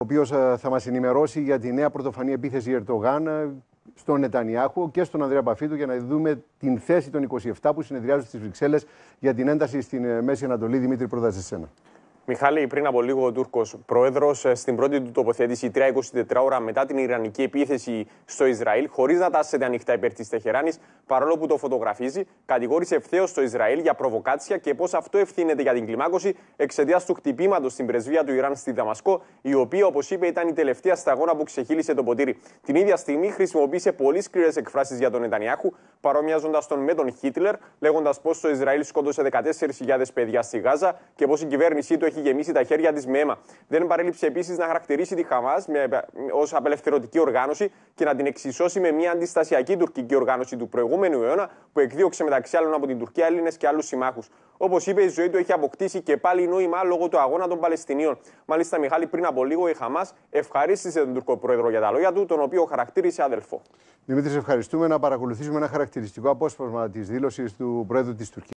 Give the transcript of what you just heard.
ο οποίος ε, θα μας ενημερώσει για τη νέα πρωτοφανή επίθεση Ερτογάν ε, στον Νετανιάχου και στον Ανδρέα Παφίτου για να δούμε την θέση των 27 που συνεδριάζουν στις Βρυξέλλες για την ένταση στην ε, Μέση Ανατολή. Δημήτρη, πρώτα σε σένα. Μιχάλη, πριν από λίγο ο Τούρκος πρόεδρος ε, στην πρώτη του τοποθέτηση, 3-24 ώρα μετά την Ιρανική επίθεση στο Ισραήλ, χωρίς να τάσσεται ανοιχτά υπέρ της Τεχεράνης, παρόλο που το φωτογραφίζει, κατηγόρησε ευθέως το Ισραήλ για προβοκάτσια και πώς αυτό ευθύνεται για την κλιμάκωση εξαιτίας του χτυπήματος στην πρεσβεία του Ιράν στη Δαμασκό, η οποία, όπως είπε, ήταν η τελευταία σταγόνα που ξεχύλισε το ποτήρι. Την ίδια στιγμή χρησιμοποίησε πολύ σκληρές εκφράσεις για τον Νετανιάχου, παρομοιάζοντας τον με τον Χίτλερ, λέγοντας πως το Ισραήλ σκότωσε 14.000 παιδιά στη Γάζα και πως η κυβέρνησή του έχει γεμίσει τα χέρια της με αίμα. Δεν παρέλειψε επίσης να χαρακτηρίσει τη Χαμάς ως απελευθερωτική οργάνωση και να την εξισώσει με μια αντιστασιακή τουρκική οργάνωση του προηγούμενου αιώνα που εκδίωξε μεταξύ άλλων από την Τουρκία Έλληνες και άλλους συμμάχους. Όπως είπε, η ζωή του έχει αποκτήσει και πάλι νόημα λόγω του αγώνα των Παλαιστινίων. Μάλιστα, Μιχάλη, πριν από λίγο η Χαμάς ευχαρίστησε τον Τούρκο πρόεδρο για τα λόγια του, τον οποίο χαρακτήρισε αδελφό. Δημήτρης, ευχαριστούμε να παρακολουθήσουμε ένα χαρακτηριστικό απόσπασμα της δήλωσης του πρόεδρου της Τουρκίας.